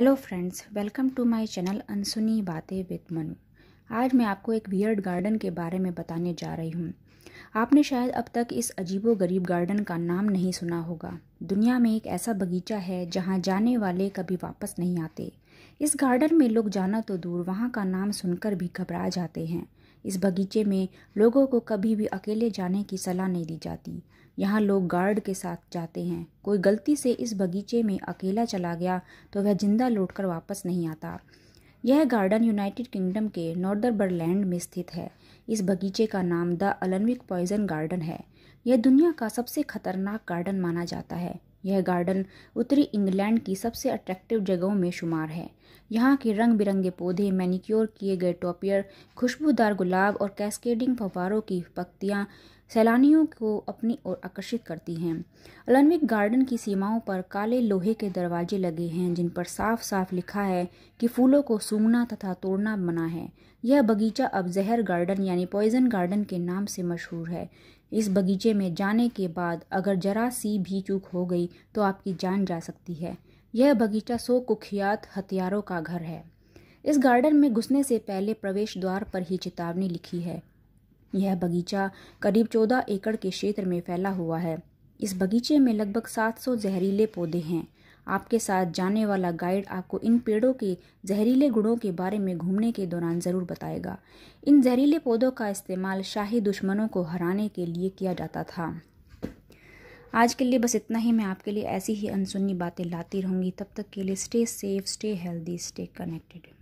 hello friends welcome to my channel अनसुनी बातें with Manu आज मैं आपको एक बियर्ड गार्डन के बारे में बताने जा रही हूँ आपने शायद अब तक इस अजीबो गरीब गार्डन का नाम नहीं सुना होगा दुनिया में एक ऐसा बगीचा है जहाँ जाने वाले कभी वापस नहीं आते इस गार्डन में लोग जाना तो दूर वहाँ का नाम सुनकर भी घबरा जाते हैं इस बगीचे में लोगों को कभी भी अकेले जाने की सलाह नहीं दी जाती यहाँ लोग गार्ड के साथ जाते हैं कोई गलती से इस बगीचे में अकेला चला गया तो वह जिंदा लौटकर वापस नहीं आता यह गार्डन यूनाइटेड किंगडम के नॉर्दर बर्लैंड में स्थित है इस बगीचे का नाम द अलनविक पॉइजन गार्डन है यह दुनिया का सबसे खतरनाक गार्डन माना जाता है यह गार्डन उत्तरी इंग्लैंड की सबसे अट्रैक्टिव जगहों में शुमार है यहाँ के रंग बिरंगे पौधे मैनिक्योर किए गए टॉपियर खुशबूदार गुलाब और कैस्केडिंग फवारों की पक्तियाँ सैलानियों को अपनी ओर आकर्षित करती हैं अलनविक गार्डन की सीमाओं पर काले लोहे के दरवाजे लगे हैं जिन पर साफ साफ लिखा है कि फूलों को सूंघना तथा तोड़ना मना है यह बगीचा अब जहर गार्डन यानी पॉइजन गार्डन के नाम से मशहूर है इस बगीचे में जाने के बाद अगर जरा सी भी चूक हो गई गई तो आपकी जान जा सकती है यह बगीचा सो कुख्यात हथियारों का घर है इस गार्डन में घुसने से पहले प्रवेश द्वार पर ही चेतावनी लिखी है यह बगीचा करीब चौदह एकड़ के क्षेत्र में फैला हुआ है इस बगीचे में लगभग 700 जहरीले पौधे हैं आपके साथ जाने वाला गाइड आपको इन पेड़ों के जहरीले गुणों के बारे में घूमने के दौरान ज़रूर बताएगा इन जहरीले पौधों का इस्तेमाल शाही दुश्मनों को हराने के लिए किया जाता था आज के लिए बस इतना ही मैं आपके लिए ऐसी ही अनसुनी बातें लाती रहूँगी तब तक के लिए stay safe stay healthy stay connected